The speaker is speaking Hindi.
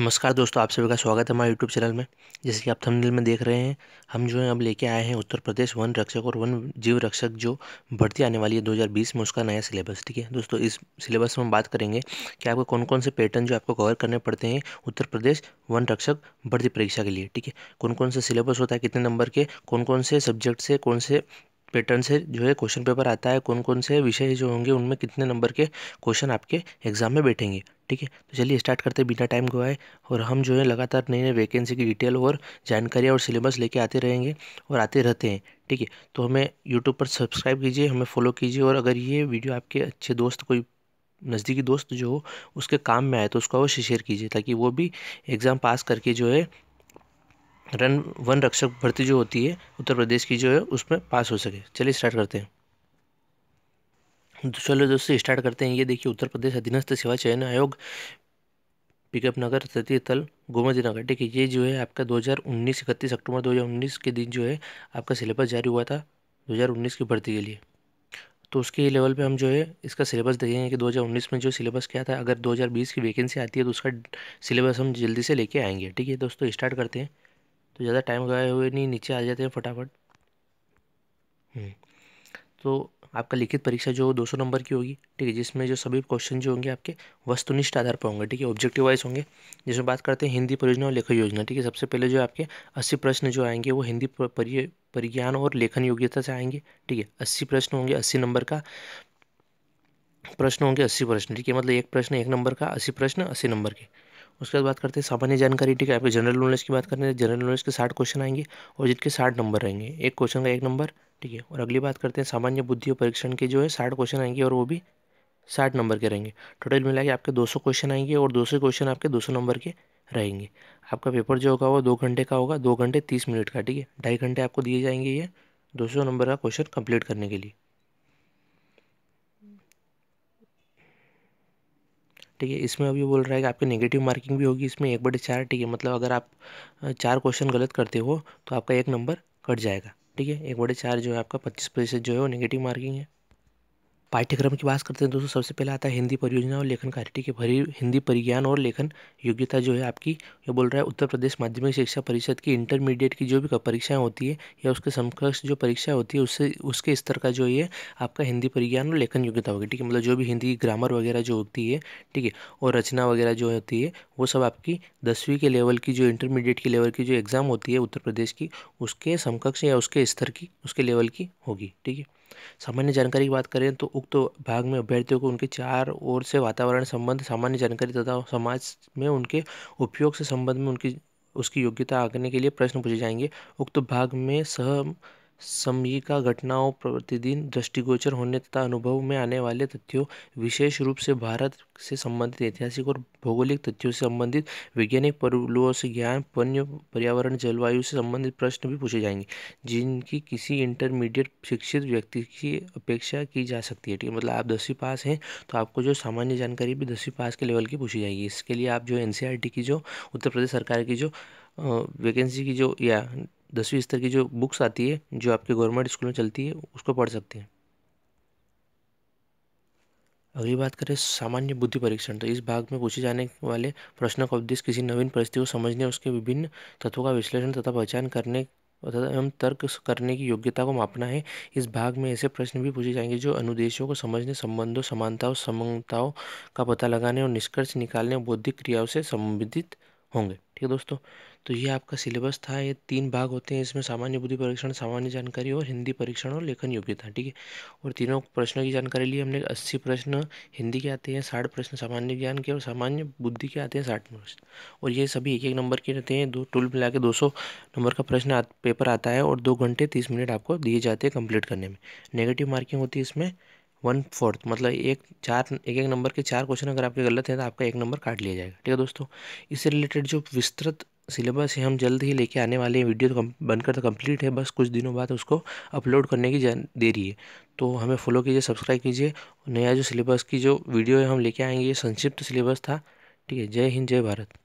नमस्कार दोस्तों आप सभी का स्वागत है हमारे यूट्यूब चैनल में जैसे कि आप थंबनेल में देख रहे हैं हम जो है अब लेके आए हैं उत्तर प्रदेश वन रक्षक और वन जीव रक्षक जो भर्ती आने वाली है 2020 में उसका नया सिलेबस ठीक है दोस्तों इस सिलेबस में हम बात करेंगे कि आपको कौन कौन से पैटर्न जो आपको कवर करने पड़ते हैं उत्तर प्रदेश वन रक्षक भर्ती परीक्षा के लिए ठीक है कौन कौन सा सिलेबस होता है कितने नंबर के कौन कौन से सब्जेक्ट से कौन से पैटर्न से जो है क्वेश्चन पेपर आता है कौन कौन से विषय जो होंगे उनमें कितने नंबर के क्वेश्चन आपके एग्जाम में बैठेंगे ठीक है तो चलिए स्टार्ट करते हैं बिना टाइम गवाए और हम जो है लगातार नई नई वैकेंसी की डिटेल और जानकारी और सिलेबस लेके आते रहेंगे और आते रहते हैं ठीक है तो हमें यूट्यूब पर सब्सक्राइब कीजिए हमें फॉलो कीजिए और अगर ये वीडियो आपके अच्छे दोस्त कोई नज़दीकी दोस्त जो हो उसके काम में आए तो उसका अवश्य शेयर कीजिए ताकि वो भी एग्ज़ाम पास करके जो है रन वन रक्षक भर्ती जो होती है उत्तर प्रदेश की जो है उसमें पास हो सके चलिए स्टार्ट करते हैं तो चलो दोस्तों स्टार्ट करते हैं ये देखिए उत्तर प्रदेश अधीनस्थ सेवा चयन आयोग पिकअप नगर तृतीय तल गोमती नगर ठीक है ये जो है आपका 2019 इकतीस अक्टूबर उन्नीस के दिन जो है आपका सिलेबस जारी हुआ था 2019 की भर्ती के लिए तो उसके लेवल पे हम जो है इसका सिलेबस देखेंगे कि 2019 में जो सिलेबस क्या था अगर 2020 की वैकेंसी आती है तो उसका सिलेबस हम जल्दी से लेके आएंगे ठीक है दोस्तों स्टार्ट करते हैं तो ज़्यादा टाइम गए हुए नहीं नीचे आ जाते हैं फटाफट हम्म। तो आपका लिखित परीक्षा जो 200 नंबर की होगी ठीक है जिसमें जो सभी क्वेश्चन जो होंगे आपके वस्तुनिष्ठ आधार पर होंगे ठीक है ऑब्जेक्टिव वाइज होंगे जिसमें बात करते हैं हिंदी परियोजना और लेखन योजना ठीक है सबसे पहले जो आपके अस्सी प्रश्न जो आएंगे वो हिंदी परिज्ञान और लेखन योग्यता से आएंगे ठीक है अस्सी प्रश्न होंगे अस्सी नंबर का प्रश्न होंगे अस्सी प्रश्न ठीक है मतलब एक प्रश्न एक नंबर का अस्सी प्रश्न अस्सी नंबर के उसके बाद बात करते हैं सामान्य जानकारी ठीक है आपके जनरल नॉलेज की बात करें हैं जनरल नॉलेज के साठ क्वेश्चन आएंगे और जिनके साठ नंबर रहेंगे एक क्वेश्चन का एक नंबर ठीक है और अगली बात करते हैं सामान्य बुद्धि और परीक्षण के जो है साठ क्वेश्चन आएंगे और वो भी साठ नंबर के रहेंगे टोटल मिला के आपके दो सौ क्वेश्चन आएंगे और दो सौ क्वेश्चन आपके दो सौ नंबर के रहेंगे आपका पेपर जो होगा वो दो घंटे का होगा दो घंटे तीस मिनट का ठीक है ढाई घंटे आपको दिए जाएंगे ये दो सौ नंबर का क्वेश्चन कंप्लीट करने के लिए ठीक है इसमें अभी बोल रहा है कि आपकी नेगेटिव मार्किंग भी होगी इसमें एक बटे चार ठीक है मतलब अगर आप चार क्वेश्चन गलत करते हो तो आपका एक नंबर कट जाएगा ठीक है एक बटे चार जो है आपका पच्चीस प्रतिशत जो है वो नेगेटिव मार्किंग है पाठ्यक्रम की बात करते हैं दोस्तों सबसे पहले आता है हिंदी परियोजना और लेखन कार्य ठीक है भरी हिंदी परिज्ञान और लेखन योग्यता जो है आपकी ये बोल रहा है उत्तर प्रदेश माध्यमिक शिक्षा परिषद की इंटरमीडिएट की जो भी परीक्षाएं होती है या उसके समकक्ष जो परीक्षा होती है उससे उसके स्तर का जो ये आपका हिंदी परिज्ञान और लेखन योग्यता होगी ठीक है मतलब जो भी हिंदी ग्रामर वगैरह जो होती है ठीक है और रचना वगैरह जो होती है वो सब आपकी दसवीं के लेवल की जो इंटरमीडिएट की लेवल की जो एग्ज़ाम होती है उत्तर प्रदेश की उसके समकक्ष या उसके स्तर की उसके लेवल की होगी ठीक है सामान्य जानकारी की बात करें तो उक्त भाग में अभ्यर्थियों को उनके चार ओर से वातावरण संबंध सामान्य जानकारी तथा समाज में उनके उपयोग से संबंध में उनकी उसकी योग्यता आंकने के लिए प्रश्न पूछे जाएंगे उक्त भाग में सह समयिका का घटनाओं प्रतिदिन दृष्टिगोचर होने तथा अनुभव में आने वाले तथ्यों विशेष रूप से भारत से संबंधित ऐतिहासिक और भौगोलिक तथ्यों से संबंधित वैज्ञानिक पहलुओं से ज्ञान वन्य पर्यावरण जलवायु से संबंधित प्रश्न भी पूछे जाएंगे जिनकी किसी इंटरमीडिएट शिक्षित व्यक्ति की अपेक्षा की जा सकती है ठीक है मतलब आप दसवीं पास हैं तो आपको जो सामान्य जानकारी भी दसवीं पास के लेवल की पूछी जाएगी इसके लिए आप जो एन e की जो उत्तर प्रदेश सरकार की जो वैकेंसी की जो या दसवीं स्तर की जो बुक्स आती है जो आपके गवर्नमेंट स्कूल में चलती है उसको पढ़ सकते हैं अगली बात करें सामान्य बुद्धि परीक्षण तो इस भाग में पूछे जाने वाले प्रश्नों का उद्देश्य किसी नवीन परिस्थिति को समझने उसके विभिन्न तत्वों का विश्लेषण तथा पहचान करने तथा एवं तर्क करने की योग्यता को मापना है इस भाग में ऐसे प्रश्न भी पूछे जाएंगे जो अनुदेशों को समझने संबंधों समानताओं समताओं का पता लगाने और निष्कर्ष निकालने और बौद्धिक क्रियाओं से संबंधित होंगे ठीक है दोस्तों तो ये आपका सिलेबस था ये तीन भाग होते हैं इसमें सामान्य बुद्धि परीक्षण सामान्य जानकारी और हिंदी परीक्षण और लेखन योग्यता ठीक है और तीनों प्रश्नों की जानकारी लिए हमने अस्सी प्रश्न हिंदी के आते हैं साठ प्रश्न सामान्य ज्ञान के और सामान्य बुद्धि के आते हैं साठ प्रश्न और ये सभी एक एक नंबर के रहते हैं दो टुल मिला के दो सौ नंबर का प्रश्न पेपर आता है और दो घंटे तीस मिनट आपको दिए जाते हैं कंप्लीट करने में नेगेटिव मार्किंग होती है इसमें वन फोर्थ मतलब एक चार एक एक नंबर के चार क्वेश्चन अगर आपके गलत हैं तो आपका एक नंबर काट लिया जाएगा ठीक है दोस्तों इससे रिलेटेड जो विस्तृत सिलेबस है हम जल्द ही लेके आने वाले हैं वीडियो तो बनकर तो कंप्लीट है बस कुछ दिनों बाद उसको अपलोड करने की देरी है तो हमें फॉलो कीजिए सब्सक्राइब कीजिए नया जो सिलेबस की जो वीडियो है हम लेके आएंगे ये संक्षिप्त सिलेबस था ठीक है जय हिंद जय भारत